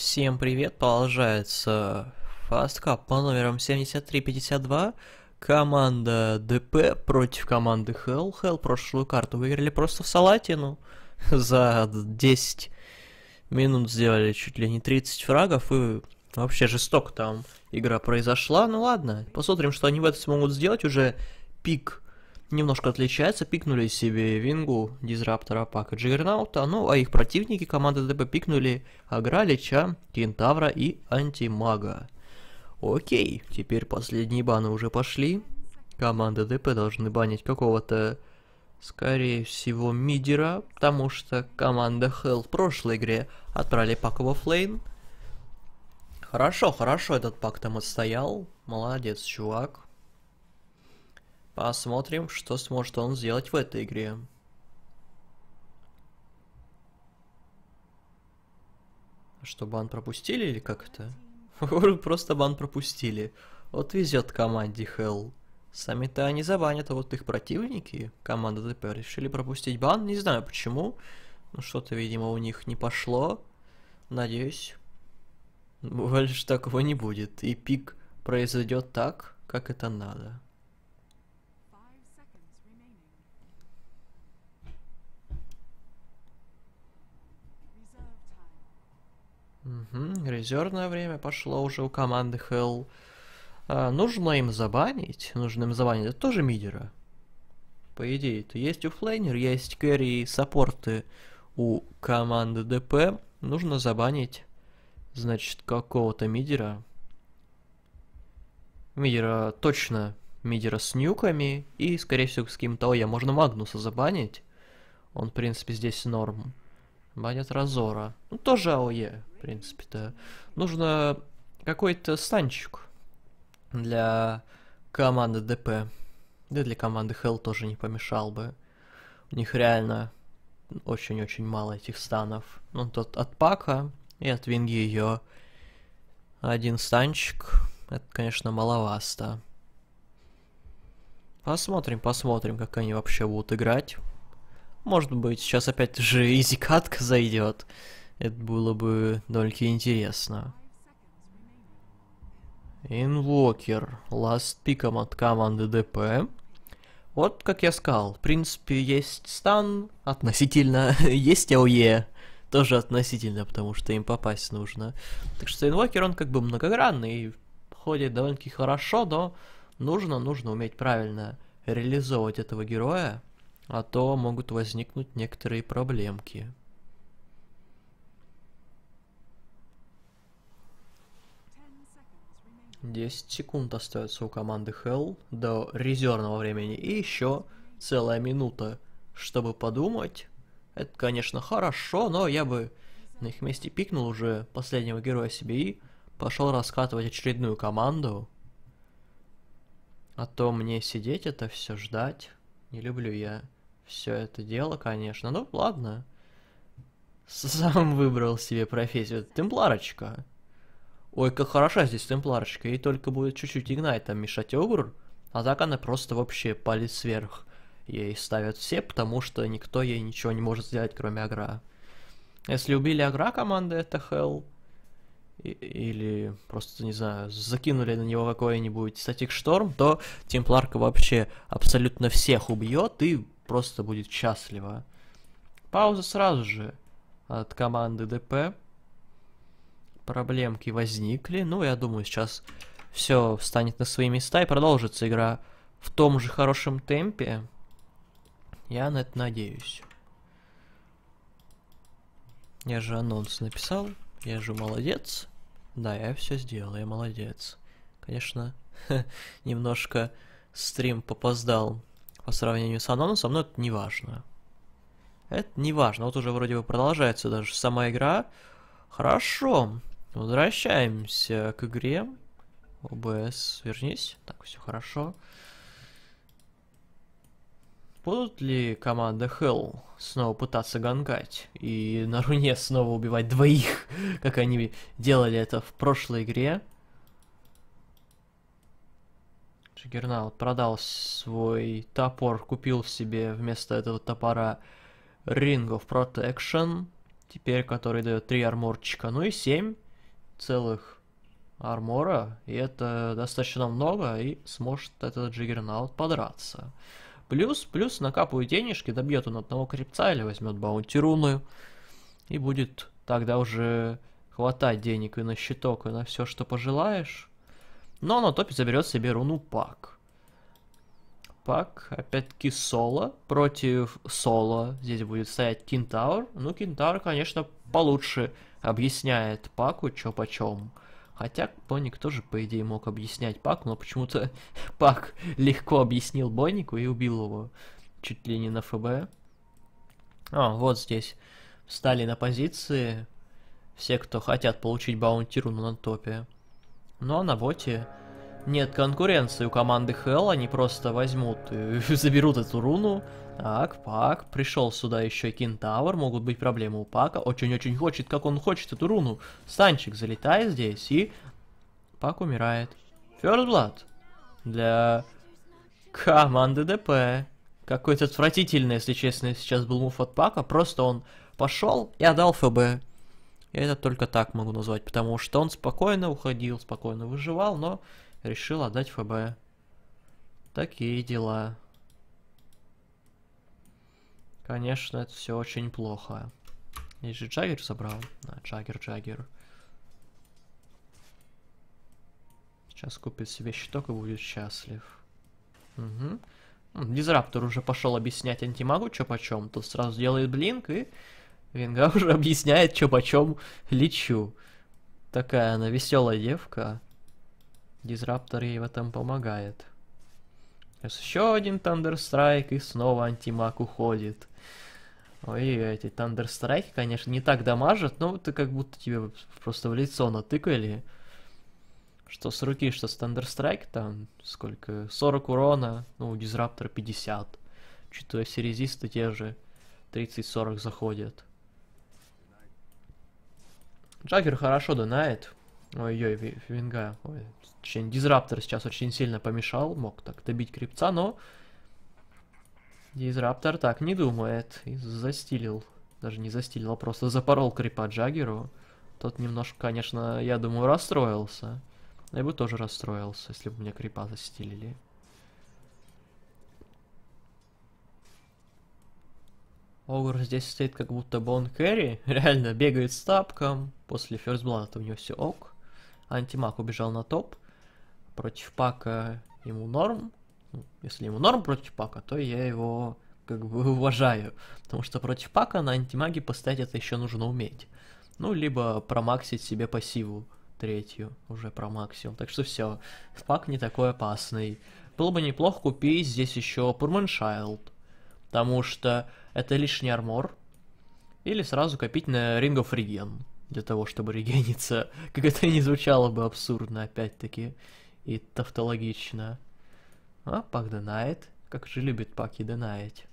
Всем привет, продолжается фасткап по номерам 7352. Команда ДП против команды Hell. Hell прошлую карту выиграли просто в Салатину. За 10 минут сделали чуть ли не 30 фрагов и вообще жестоко там игра произошла. Ну ладно, посмотрим, что они в этом смогут сделать. Уже пик немножко отличается. Пикнули себе Вингу, Дизраптора, Пака, Джиггернаута. Ну, а их противники команды ДБ пикнули Агралича, Кентавра и Антимага. Окей, теперь последние баны уже пошли. Команда ДП должны банить какого-то, скорее всего, мидера, потому что команда Хелл в прошлой игре отправили пак во флейн. Хорошо, хорошо, этот пак там отстоял. Молодец, чувак. Посмотрим, что сможет он сделать в этой игре. А что, бан пропустили или как это? Просто бан пропустили. Вот везет команде Hell. Сами-то они забанят, а вот их противники, команда ДП, решили пропустить бан. Не знаю почему. Ну что-то, видимо, у них не пошло. Надеюсь. Больше такого не будет. И пик произойдет так, как это надо. Угу, резервное время пошло уже у команды Hell. А, нужно им забанить. Нужно им забанить. Это тоже мидера. По идее-то есть у флейнер, есть кэрри и саппорты у команды ДП. Нужно забанить, значит, какого-то мидера. Мидера точно мидера с нюками. И, скорее всего, с кем то Оя а можно Магнуса забанить. Он, в принципе, здесь норм. Банят Разора. Ну, тоже АОЕ. В принципе, да. Нужно какой-то станчик для команды ДП. Да для команды Hell тоже не помешал бы. У них реально очень-очень мало этих станов. Ну, тот от Пака и от Винги ее один станчик. Это, конечно, маловато. Посмотрим, посмотрим, как они вообще будут играть. Может быть, сейчас опять же изи-катка зайдет. Это было бы только интересно. Инвокер. last пиком от команды ДП. Вот, как я сказал, в принципе, есть стан относительно, есть АОЕ, тоже относительно, потому что им попасть нужно. Так что инвокер, он как бы многогранный, ходит довольно-таки хорошо, но нужно, нужно уметь правильно реализовывать этого героя, а то могут возникнуть некоторые проблемки. 10 секунд остается у команды Hell до резервного времени и еще целая минута, чтобы подумать. Это, конечно, хорошо, но я бы на их месте пикнул уже последнего героя себе и пошел раскатывать очередную команду. А то мне сидеть это все ждать. Не люблю я все это дело, конечно. Ну ладно. Сам выбрал себе профессию темпларочка. Ой, как хороша здесь темпларочка, И только будет чуть-чуть игнайтом мешать огур, а так она просто вообще палец сверх. Ей ставят все, потому что никто ей ничего не может сделать, кроме агра. Если убили агра команды, это хелл. Или просто, не знаю, закинули на него какой-нибудь статик шторм, то темпларка вообще абсолютно всех убьет и просто будет счастлива. Пауза сразу же от команды ДП проблемки возникли. Ну, я думаю, сейчас все встанет на свои места и продолжится игра в том же хорошем темпе. Я на это надеюсь. Я же анонс написал, я же молодец. Да, я все сделал, я молодец. Конечно, немножко стрим попоздал по сравнению с анонсом, но это не важно. Это не важно. Вот уже вроде бы продолжается даже сама игра. Хорошо. Возвращаемся к игре. ОБС, вернись. Так, все хорошо. Будут ли команда Hell снова пытаться гангать и на руне снова убивать двоих, как они делали это в прошлой игре? Джиггернаут продал свой топор, купил себе вместо этого топора Ring of Protection, теперь который дает 3 арморчика, ну и 7 целых армора, и это достаточно много, и сможет этот джиггернаут подраться. Плюс, плюс накапывает денежки, добьет он одного крипца или возьмет баунти руны, и будет тогда уже хватать денег и на щиток, и на все, что пожелаешь. Но на топе заберет себе руну пак. Пак, опять-таки, соло против соло. Здесь будет стоять кентаур Ну, кентаур конечно, получше объясняет Паку, чё почем. Хотя Боник тоже, по идее, мог объяснять Паку, но почему-то Пак легко объяснил Бонику и убил его чуть ли не на ФБ. А, вот здесь встали на позиции все, кто хотят получить баунтиру на топе. Ну а на боте нет конкуренции у команды Хелл, они просто возьмут и заберут эту руну, так, Пак, пришел сюда еще и Кентавр, могут быть проблемы у Пака, очень-очень хочет, как он хочет эту руну. Станчик залетает здесь, и Пак умирает. First Blood для команды ДП. Какой-то отвратительный, если честно, сейчас был мув от Пака, просто он пошел и отдал ФБ. Я это только так могу назвать, потому что он спокойно уходил, спокойно выживал, но решил отдать ФБ. Такие дела. Конечно, это все очень плохо. Я же Джаггер забрал. А, Джаггер, Джаггер. Сейчас купит себе щиток и будет счастлив. Угу. Дизраптор уже пошел объяснять антимагу, чё почем. Тут сразу делает блинк и... Винга уже объясняет, чё почем лечу. Такая она веселая девка. Дизраптор ей в этом помогает. Сейчас еще один тандерстрайк и снова антимаг уходит. Ой, эти тандерстрайки, конечно, не так дамажат, но это как будто тебе просто в лицо натыкали. Что с руки, что с Thunderstrike, там сколько? 40 урона, ну, у Дизраптора 50. Читая все резисты те же 30-40 заходят. Джаггер хорошо донает. Ой-ой, Винга. Ой. Точнее, Дизраптор сейчас очень сильно помешал. Мог так добить крипца, но... Дизраптор так не думает. И застилил. Даже не застилил, а просто запорол крипа Джаггеру. Тот немножко, конечно, я думаю, расстроился. Я бы тоже расстроился, если бы мне крипа застилили. Огур здесь стоит как будто бы он кэрри, реально бегает с тапком, после ферстблата у него все ок. Антимаг убежал на топ. Против пака ему норм. Ну, если ему норм против пака, то я его как бы уважаю. Потому что против пака на антимаге поставить это еще нужно уметь. Ну, либо промаксить себе пассиву третью уже промаксил. Так что все, пак не такой опасный. Было бы неплохо купить здесь еще Пурманшайлд, потому что это лишний армор. Или сразу копить на Ring of Regen для того, чтобы регениться. Как это не звучало бы абсурдно, опять-таки, и тавтологично. А, Пак донает. Как же любит Паки донаять.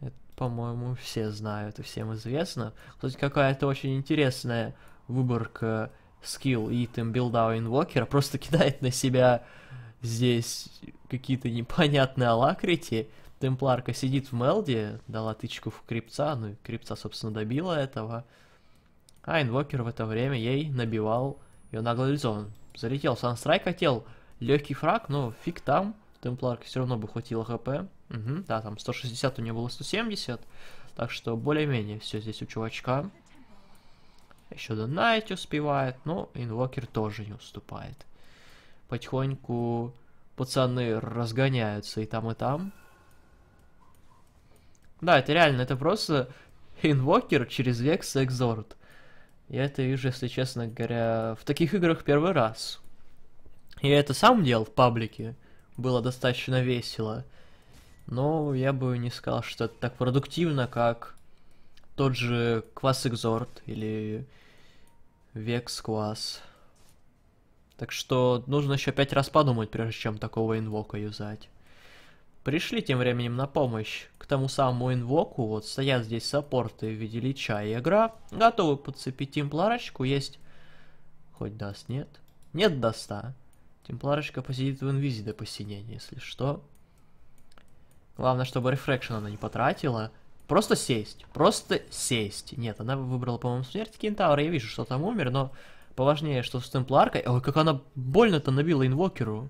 Это, по-моему, все знают и всем известно. Кстати, какая-то очень интересная выборка скилл Итем Билдау Инвокера. Просто кидает на себя здесь какие-то непонятные алакрити Темпларка сидит в Мелде, дала тычку в Крипца, ну и Крипца, собственно, добила этого. А Инвокер в это время ей набивал ее наглый зон, Залетел Санстрайк, хотел легкий фраг, но фиг там. Темпларке все равно бы хватило хп. Угу, да, там 160 у нее было 170. Так что более-менее все здесь у чувачка. Еще донать успевает, но инвокер тоже не уступает. Потихоньку пацаны разгоняются и там, и там. Да, это реально, это просто инвокер через Векс Exort. Я это вижу, если честно говоря, в таких играх первый раз. Я это сам делал в паблике, было достаточно весело. Но я бы не сказал, что это так продуктивно, как тот же Квас Экзорт или Векс Квас. Так что нужно еще пять раз подумать, прежде чем такого инвока юзать. Пришли тем временем на помощь к тому самому инвоку, вот стоят здесь саппорты в виде лича и игра, готовы подцепить темпларочку, есть... Хоть даст, нет? Нет доста. Темпларочка посидит в инвизе до посинения, если что. Главное, чтобы рефрекшн она не потратила. Просто сесть. Просто сесть. Нет, она выбрала, по-моему, смерть кентавра. Я вижу, что там умер, но поважнее, что с темпларкой... Ой, как она больно-то набила инвокеру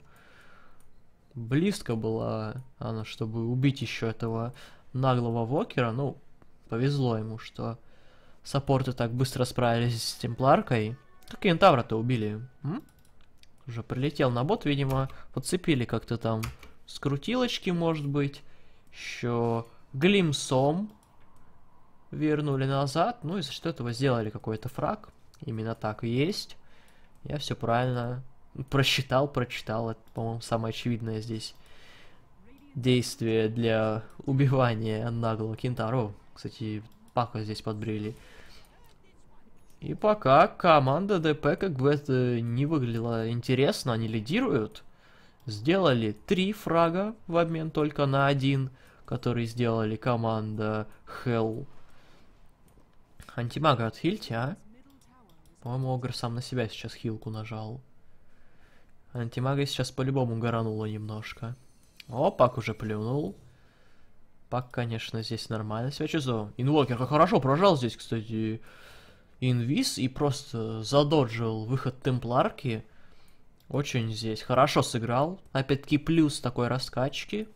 близко была она, чтобы убить еще этого наглого Вокера. Ну, повезло ему, что саппорты так быстро справились с темпларкой. Как Кентавра-то убили? М? Уже прилетел на бот, видимо, подцепили как-то там скрутилочки, может быть. Еще глимсом вернули назад. Ну и за счет этого сделали какой-то фраг. Именно так и есть. Я все правильно просчитал, прочитал. Это, по-моему, самое очевидное здесь действие для убивания наглого кентару. Кстати, Пако здесь подбрили. И пока команда ДП как бы это не выглядела интересно, они лидируют. Сделали три фрага в обмен только на один, который сделали команда Хелл Антимага отхильте, а? По-моему, Огр сам на себя сейчас хилку нажал. Антимага сейчас по-любому горанула немножко. О, Пак уже плюнул. Пак, конечно, здесь нормально себя чувствовал. Инвокер как хорошо прожал здесь, кстати, инвиз и просто задоджил выход темпларки. Очень здесь хорошо сыграл. Опять-таки плюс такой раскачки.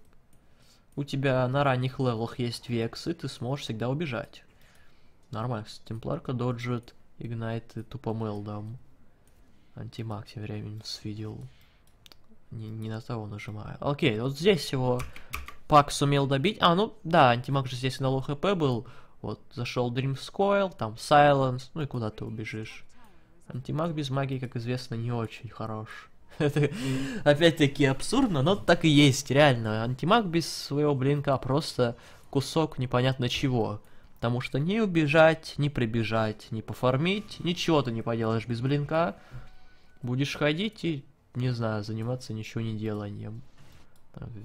У тебя на ранних левелах есть вексы, ты сможешь всегда убежать. Нормально, кстати, темпларка доджит, Игнайты и тупо мелдом. Антимаг тем временем свидел. Не, не на того нажимаю. Окей, вот здесь его Пак сумел добить. А, ну да, антимаг же здесь на лоу хп был. Вот, зашел Dream Scoil, там Silence, ну и куда ты убежишь. Антимаг без магии, как известно, не очень хорош. Это опять-таки абсурдно, но так и есть, реально. Антимаг без своего блинка а просто кусок непонятно чего. Потому что не убежать, не прибежать, не пофармить, ничего ты не поделаешь без блинка. Будешь ходить и, не знаю, заниматься ничего не деланием.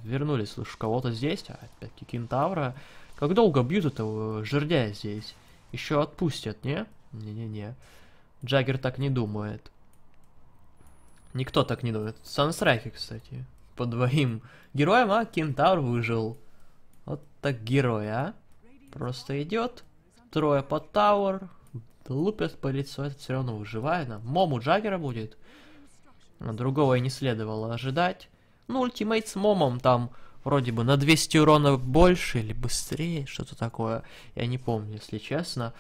Вернули, слышу, кого-то здесь, а опять-таки кентавра. Как долго бьют этого жердя здесь? Еще отпустят, не? Не-не-не. Джаггер так не думает. Никто так не думает. Сансраки, кстати. По двоим героям, а кентавр выжил. Вот так герой, а? Просто идет. Трое под Тауэр, Лупят по лицу, а это все равно выживает. Мому Джаггера будет. Другого и не следовало ожидать. Ну, ультимейт с Момом там вроде бы на 200 урона больше или быстрее, что-то такое. Я не помню, если честно.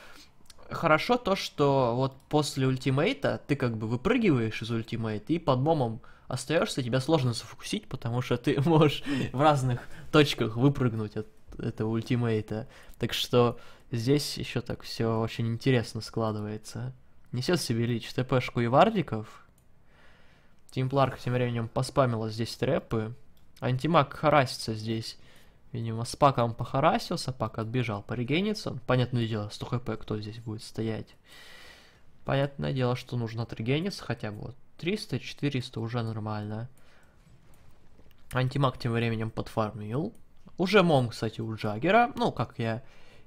Хорошо то, что вот после ультимейта ты как бы выпрыгиваешь из ультимейта и под Момом остаешься, тебя сложно сфокусить, потому что ты можешь в разных точках выпрыгнуть от этого ультимейта. Так что здесь еще так все очень интересно складывается. Несет себе Лич ТПшку и вардиков. Тим Пларк тем временем поспамила здесь трэпы. Антимаг харасится здесь. Видимо, с паком похарасился, пак отбежал, порегенится. Понятное дело, 100 хп кто здесь будет стоять. Понятное дело, что нужно отрегениться хотя бы. Вот 300-400 уже нормально. Антимаг тем временем подфармил. Уже мом, кстати, у Джаггера. Ну, как я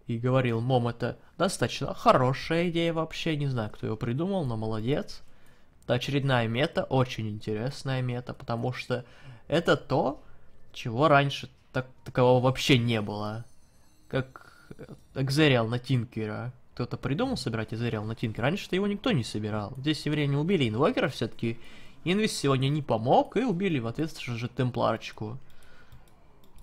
и говорил, мом это достаточно хорошая идея вообще. Не знаю, кто ее придумал, но молодец. Это очередная мета, очень интересная мета, потому что это то, чего раньше так, такового вообще не было. Как Экзериал на Тинкера. Кто-то придумал собирать Экзериал на Тинкера. Раньше-то его никто не собирал. Здесь все время убили инвокера все-таки. Инвест сегодня не помог и убили в ответ же темпларочку.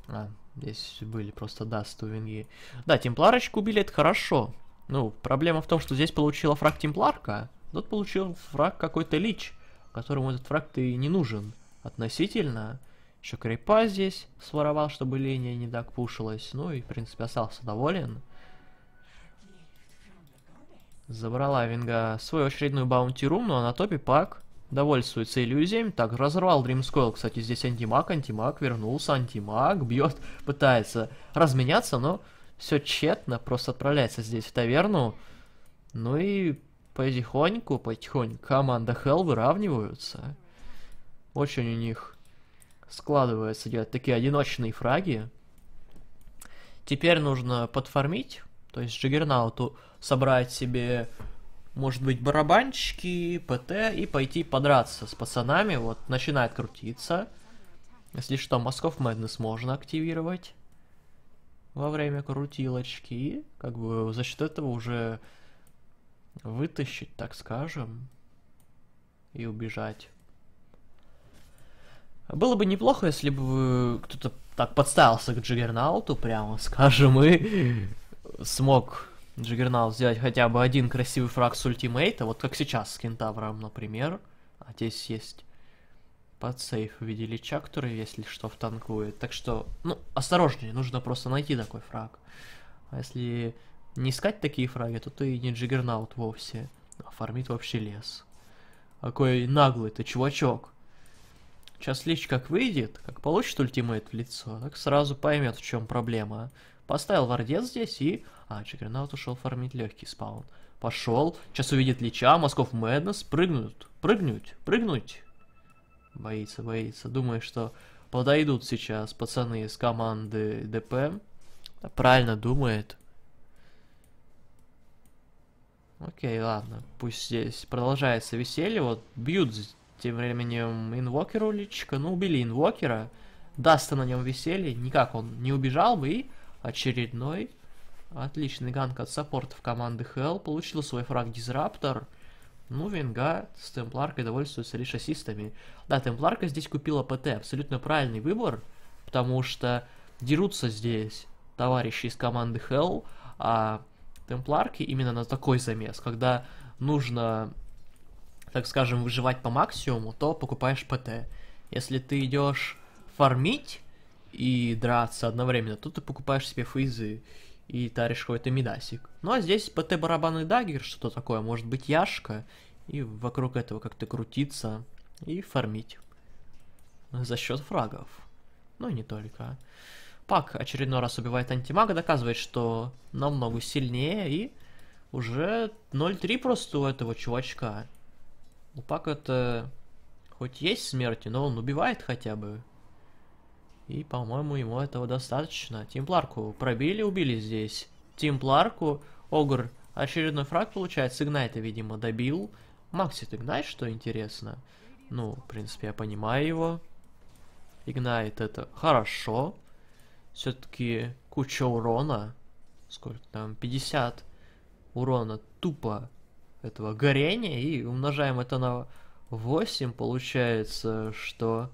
А, Здесь были просто дасты у Венги. Да, темпларочку убили, это хорошо. Ну, проблема в том, что здесь получила фраг темпларка, а тут получил фраг какой-то лич, которому этот фраг ты не нужен относительно. Еще крипа здесь своровал, чтобы линия не так пушилась. Ну и, в принципе, остался доволен. Забрала Винга свою очередную баунти-рум, но ну а на топе пак довольствуется иллюзиями. Так, разорвал Дримскойл, кстати, здесь антимаг, антимаг, вернулся, антимаг, бьет, пытается разменяться, но все тщетно, просто отправляется здесь в таверну. Ну и потихоньку, потихоньку команда Hell выравниваются. Очень у них складываются, делать такие одиночные фраги. Теперь нужно подформить, то есть Джиггернауту собрать себе может быть, барабанщики, ПТ, и пойти подраться с пацанами. Вот, начинает крутиться. Если что, Москов Мэднес можно активировать во время крутилочки. как бы за счет этого уже вытащить, так скажем, и убежать. Было бы неплохо, если бы кто-то так подставился к Джиггернауту, прямо скажем, и смог Джиггернаут сделать хотя бы один красивый фраг с ультимейта, вот как сейчас с кентавром, например. А здесь есть под сейф в виде лича, который, если что, втанкует. Так что, ну, осторожнее, нужно просто найти такой фраг. А если не искать такие фраги, то ты и не джиггернаут вовсе, а фармит вообще лес. Какой наглый ты, чувачок. Сейчас лич как выйдет, как получит ультимейт в лицо, так сразу поймет, в чем проблема. Поставил вардец здесь и а, Джиггернаут ушел фармить легкий спаун. Пошел. Сейчас увидит Лича. Москов Мэднес. Прыгнут. Прыгнуть. Прыгнуть. Боится, боится. Думаю, что подойдут сейчас пацаны из команды ДП. Правильно думает. Окей, ладно. Пусть здесь продолжается веселье. Вот бьют тем временем инвокеру личка. Ну, убили инвокера. Даст на нем веселье. Никак он не убежал бы. И очередной Отличный ганг от саппортов команды Hell. Получил свой фраг Дизраптор. Ну, Венга с Темпларкой довольствуется лишь ассистами. Да, Темпларка здесь купила ПТ. Абсолютно правильный выбор, потому что дерутся здесь товарищи из команды Hell, а Темпларки именно на такой замес, когда нужно, так скажем, выживать по максимуму, то покупаешь ПТ. Если ты идешь фармить и драться одновременно, то ты покупаешь себе фейзы и таришь какой-то медасик. Ну а здесь ПТ барабанный дагер, что то такое, может быть яшка, и вокруг этого как-то крутиться и фармить. За счет фрагов. Ну и не только. Пак очередной раз убивает антимага, доказывает, что намного сильнее и уже 0-3 просто у этого чувачка. У Пака-то хоть есть смерти, но он убивает хотя бы. И, по-моему, ему этого достаточно. Темпларку пробили, убили здесь. Темпларку. Огр очередной фраг получает. С Игнайта, видимо, добил. Максит Игнайт, что интересно. Ну, в принципе, я понимаю его. Игнайт это хорошо. Все-таки куча урона. Сколько там? 50 урона тупо этого горения. И умножаем это на 8. Получается, что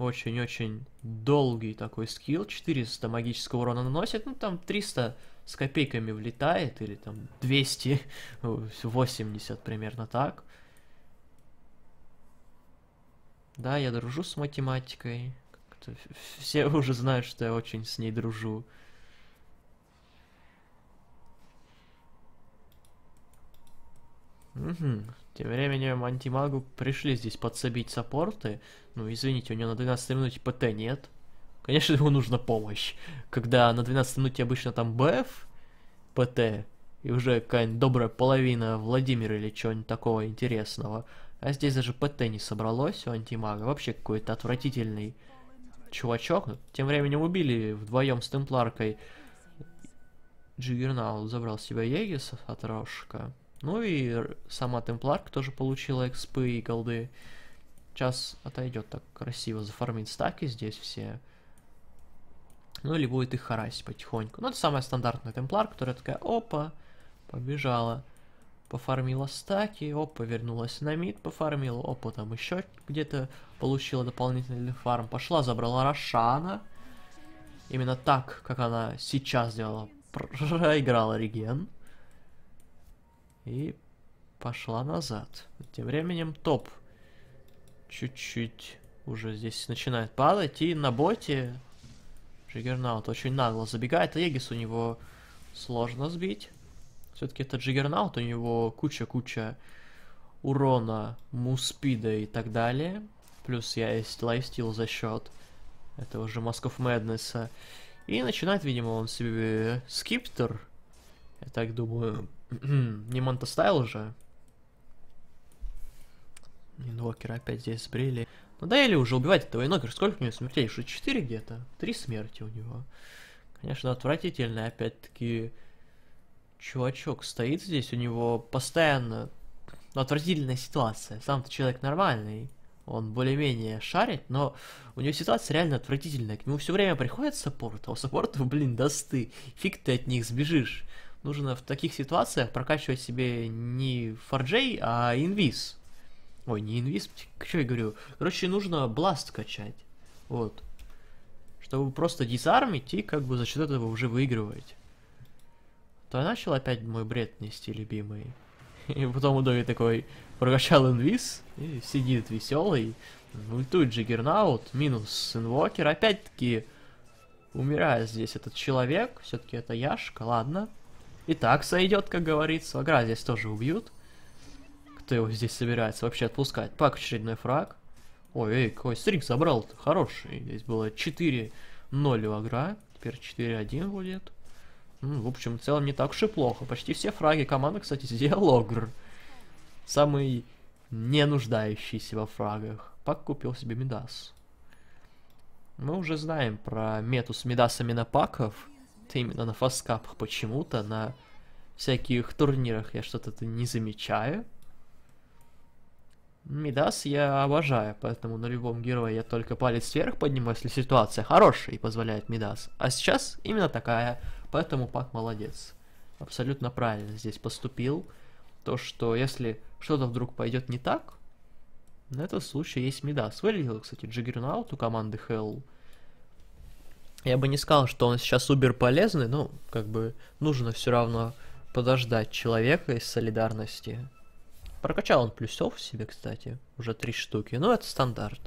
очень-очень долгий такой скилл. 400 магического урона наносит. Ну, там 300 с копейками влетает. Или там 200 80 ну, примерно так. Да, я дружу с математикой. Все уже знают, что я очень с ней дружу. Угу. Тем временем антимагу пришли здесь подсобить саппорты. Ну, извините, у него на 12 минуте ПТ нет. Конечно, ему нужна помощь. Когда на 12 минуте обычно там БФ, ПТ, и уже какая-нибудь добрая половина Владимира или чего-нибудь такого интересного. А здесь даже ПТ не собралось у антимага. Вообще какой-то отвратительный чувачок. Тем временем убили вдвоем с темпларкой. Джигернал забрал себя Егис от Рошка. Ну и сама Темпларк тоже получила экспы и голды. Сейчас отойдет так красиво зафармить стаки здесь все. Ну или будет их харасить потихоньку. Ну это самая стандартная темплар, которая такая, опа, побежала. Пофармила стаки, опа, вернулась на мид, пофармила, опа, там еще где-то получила дополнительный фарм. Пошла, забрала Рошана. Именно так, как она сейчас сделала, Проиграла реген. И пошла назад. Тем временем топ чуть-чуть уже здесь начинает падать. И на боте Джиггернаут очень нагло забегает. Легис у него сложно сбить. Все-таки это Джиггернаут, у него куча-куча урона, муспида и так далее. Плюс я есть лайфстил за счет этого же москов Мэднесса. И начинает, видимо, он себе скиптер. Я так думаю, не стайл уже. Инвокер опять здесь сбрили. Ну или уже убивать этого инвокера. Сколько у него смертей? Что, четыре где-то? Три смерти у него. Конечно, отвратительно. Опять-таки, чувачок стоит здесь. У него постоянно отвратительная ситуация. Сам-то человек нормальный. Он более-менее шарит, но у него ситуация реально отвратительная. К нему все время приходит саппорт, а у саппортов, блин, досты. Фиг ты от них сбежишь нужно в таких ситуациях прокачивать себе не форджей, а инвиз. Ой, не инвиз, что я говорю. Короче, нужно бласт качать. Вот. Чтобы просто дизармить и как бы за счет этого уже выигрывать. А то я начал опять мой бред нести, любимый. И потом Удови такой прокачал инвиз и сидит веселый. Мультует Джиггернаут, минус инвокер. Опять-таки умирает здесь этот человек. Все-таки это Яшка, ладно. И так сойдет, как говорится. Агра здесь тоже убьют. Кто его здесь собирается вообще отпускать? Пак очередной фраг. Ой, эй, какой стрик забрал -то. хороший. Здесь было 4-0 у Агра. Теперь 4-1 будет. Ну, в общем, в целом не так уж и плохо. Почти все фраги команды, кстати, сделал Огр. Самый не нуждающийся во фрагах. Пак купил себе медас. Мы уже знаем про мету с медасами на паков именно на фаскапах почему-то, на всяких турнирах я что-то не замечаю. Мидас я обожаю, поэтому на любом герое я только палец вверх поднимаю, если ситуация хорошая и позволяет Мидас. А сейчас именно такая, поэтому Пак молодец. Абсолютно правильно здесь поступил. То, что если что-то вдруг пойдет не так, на этот случай есть Мидас. Вылетел, кстати, Джиггернаут у команды Hell я бы не сказал, что он сейчас супер полезный, но как бы нужно все равно подождать человека из солидарности. Прокачал он плюсов себе, кстати, уже три штуки, но это стандарт.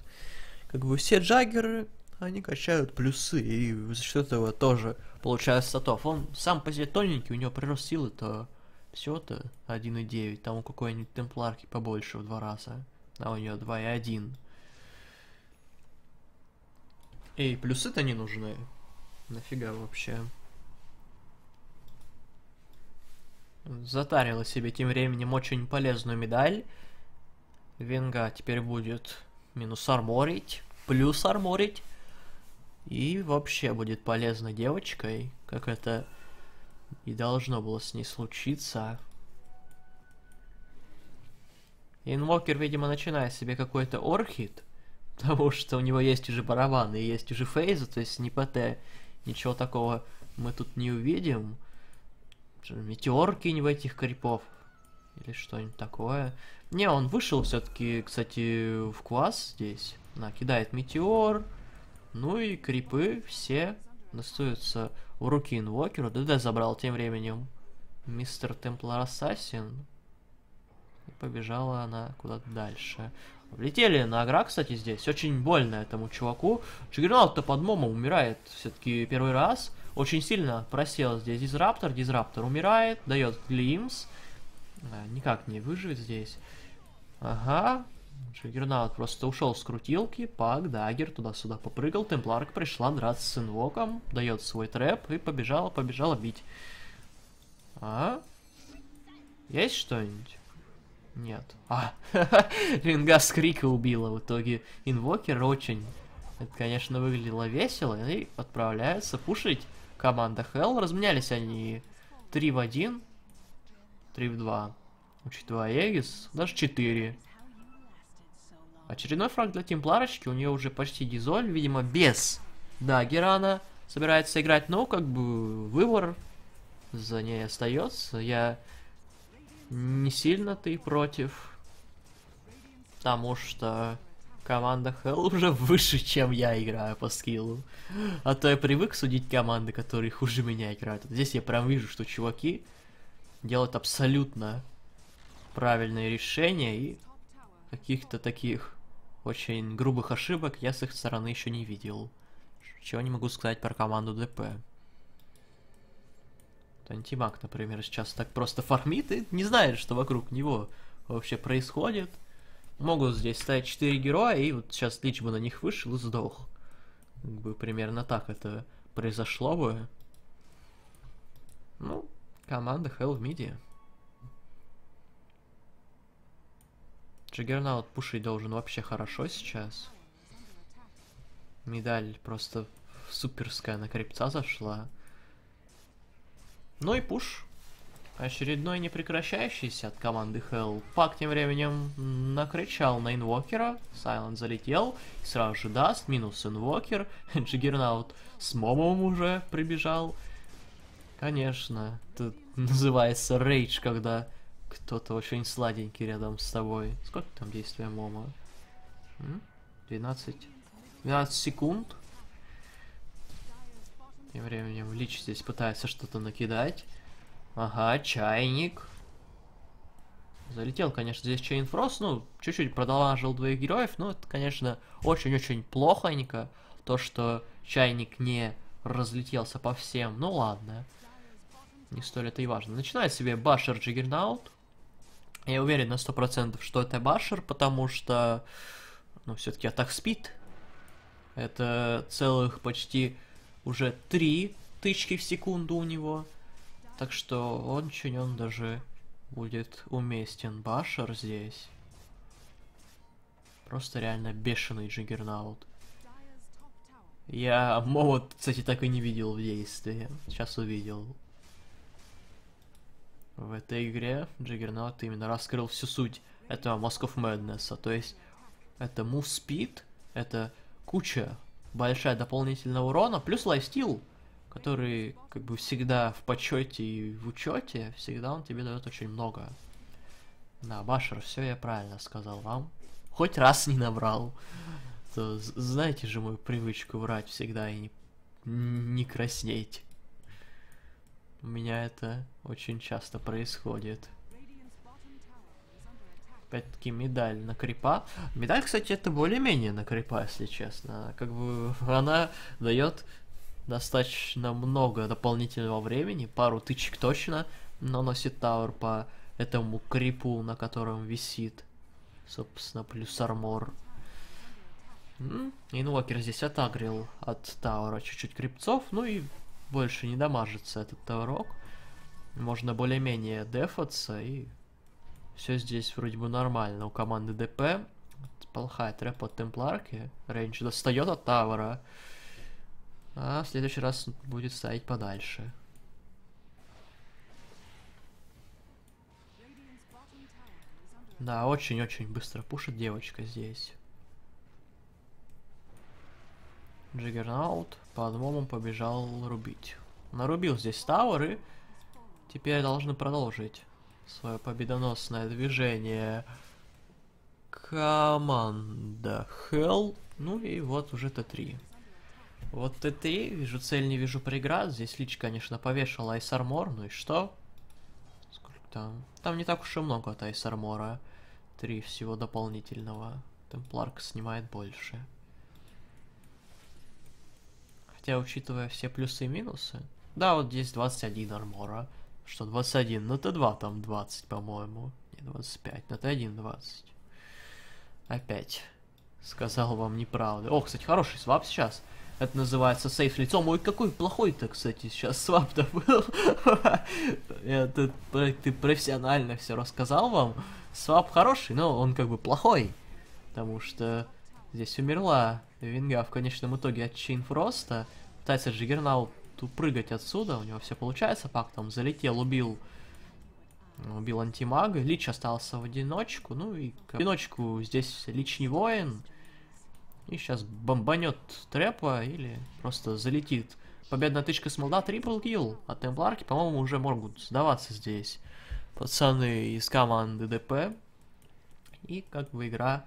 Как бы все джаггеры, они качают плюсы, и за счет этого тоже получают статов. Он сам по себе тоненький, у него прирост силы-то все то 1,9, там у какой-нибудь темпларки побольше в два раза, а у нее 2,1. Эй, плюсы-то не нужны. Нафига вообще. Затарила себе тем временем очень полезную медаль. Венга теперь будет минус арморить, плюс арморить. И вообще будет полезна девочкой, как это и должно было с ней случиться. Инвокер, видимо, начинает себе какой-то орхид. Потому что у него есть уже барабаны и есть уже фейзы, то есть не ПТ. Ничего такого мы тут не увидим. Метеорки не в этих крипов. Или что-нибудь такое. Не, он вышел все-таки, кстати, в класс здесь. На, кидает метеор. Ну и крипы все достаются в руки инвокеру. ДД забрал тем временем мистер Темплар Ассасин. И побежала она куда-то дальше. Летели на агра, кстати, здесь. Очень больно этому чуваку. Джиггернаут-то под момом умирает все-таки первый раз. Очень сильно просел здесь Дизраптор. Дизраптор умирает, дает глимс. Э, никак не выживет здесь. Ага. Джиггернаут просто ушел с крутилки. Пак, Дагер туда-сюда попрыгал. Темпларк пришла драться с инвоком. Дает свой трэп и побежала, побежала бить. А? Есть что-нибудь? Нет. А, Рингас Крика убила в итоге. Инвокер очень. Это, конечно, выглядело весело. И отправляется пушить команда Hell. Разменялись они 3 в 1, 3 в 2. Учитывая Эгис, даже 4. Очередной фраг для Темпларочки. У нее уже почти дизоль, видимо, без Даггера она собирается играть. Но, как бы, выбор за ней остается. Я не сильно ты против, потому что команда Hell уже выше, чем я играю по скиллу. А то я привык судить команды, которые хуже меня играют. Здесь я прям вижу, что чуваки делают абсолютно правильные решения и каких-то таких очень грубых ошибок я с их стороны еще не видел. Чего не могу сказать про команду ДП. Антимаг, например, сейчас так просто фармит и не знает, что вокруг него вообще происходит. Могут здесь стоять четыре героя, и вот сейчас Лич бы на них вышел и сдох. Как бы примерно так это произошло бы. Ну, команда Hell в Media. Джиггернаут пушить должен вообще хорошо сейчас. Медаль просто суперская на крипца зашла. Ну и пуш. Очередной непрекращающийся от команды Hell. Пак тем временем накричал на инвокера. Сайлент залетел. сразу же даст. Минус инвокер. Джиггернаут с Момом уже прибежал. Конечно, это называется рейдж, когда кто-то очень сладенький рядом с тобой. Сколько там действия мома? 12? 12 секунд? Тем временем Лич здесь пытается что-то накидать. Ага, чайник. Залетел, конечно, здесь Чейнфрост, ну, чуть-чуть продолжил двоих героев, но это, конечно, очень-очень плохонько, то, что чайник не разлетелся по всем, ну ладно. Не столь это и важно. Начинает себе Башер Джиггернаут. Я уверен на 100%, что это Башер, потому что, ну, все-таки атак спит. Это целых почти уже три тычки в секунду у него. Так что он чинен даже будет уместен. Башер здесь. Просто реально бешеный джиггернаут. Я молот, кстати, так и не видел в действии. Сейчас увидел. В этой игре Джиггернаут именно раскрыл всю суть этого Moscow Madness. То есть это мув спид, это куча большая дополнительного урона, плюс лайфстил, который как бы всегда в почете и в учете, всегда он тебе дает очень много. На Башер, все я правильно сказал вам. Хоть раз не набрал. То, знаете же мою привычку врать всегда и не, не краснеть. У меня это очень часто происходит опять-таки медаль на крипа. Медаль, кстати, это более-менее на крипа, если честно. Как бы она дает достаточно много дополнительного времени, пару тычек точно наносит тауэр по этому крипу, на котором висит, собственно, плюс армор. Инвокер здесь отагрил от таура чуть-чуть крипцов, ну и больше не дамажится этот таурок. Можно более-менее дефаться и все здесь вроде бы нормально. У команды ДП. Полхает рэп от темпларки. Рейндж достает от тавара. А в следующий раз будет ставить подальше. Да, очень-очень быстро пушит девочка здесь. Джиггернаут по-моему побежал рубить. Нарубил здесь тауэры. Теперь должны продолжить свое победоносное движение. Команда Hell. Ну и вот уже Т3. Вот Т3, вижу цель, не вижу преград. Здесь Лич, конечно, повешал Айс Армор, ну и что? Сколько там? Там не так уж и много от Айс Армора. Три всего дополнительного. Темпларк снимает больше. Хотя, учитывая все плюсы и минусы... Да, вот здесь 21 армора. Что, 21? На Т2 там 20, по-моему. Не, 25. На Т1 20. Опять. Сказал вам неправду. О, кстати, хороший свап сейчас. Это называется сейф лицом. Ой, какой плохой-то, кстати, сейчас свап-то был. Это, ты профессионально все рассказал вам. Свап хороший, но он как бы плохой. Потому что здесь умерла Винга в конечном итоге от Чейнфроста. Пытается Джиггернаут прыгать отсюда, у него все получается, пак там залетел, убил убил антимага, Лич остался в одиночку, ну и в одиночку здесь Лич не воин, и сейчас бомбанет трэпа или просто залетит. Победная тычка с молда, трипл килл от темпларки, по-моему, уже могут сдаваться здесь пацаны из команды ДП. И как бы игра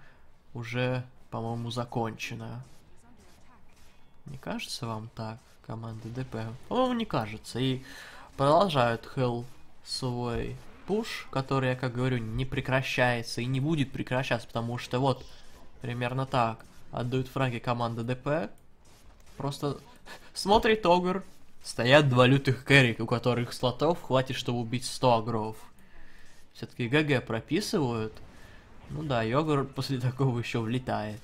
уже, по-моему, закончена. Не кажется вам так? команды ДП. По-моему, не кажется. И продолжают Хелл свой пуш, который, я как говорю, не прекращается и не будет прекращаться, потому что вот примерно так отдают фраги команда ДП. Просто смотрит Огр, стоят два лютых кэррика, у которых слотов хватит, чтобы убить 100 агров. Все-таки ГГ прописывают. Ну да, Йогур после такого еще влетает.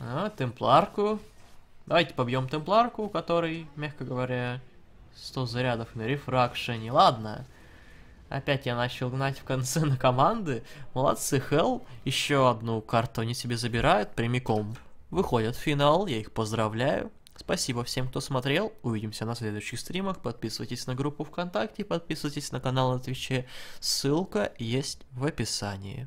А, темпларку Давайте побьем темпларку, который, мягко говоря, 100 зарядов на рефракшене. Ладно. Опять я начал гнать в конце на команды. Молодцы, Хелл. Еще одну карту они себе забирают прямиком. Выходят в финал, я их поздравляю. Спасибо всем, кто смотрел. Увидимся на следующих стримах. Подписывайтесь на группу ВКонтакте, подписывайтесь на канал на Твиче. Ссылка есть в описании.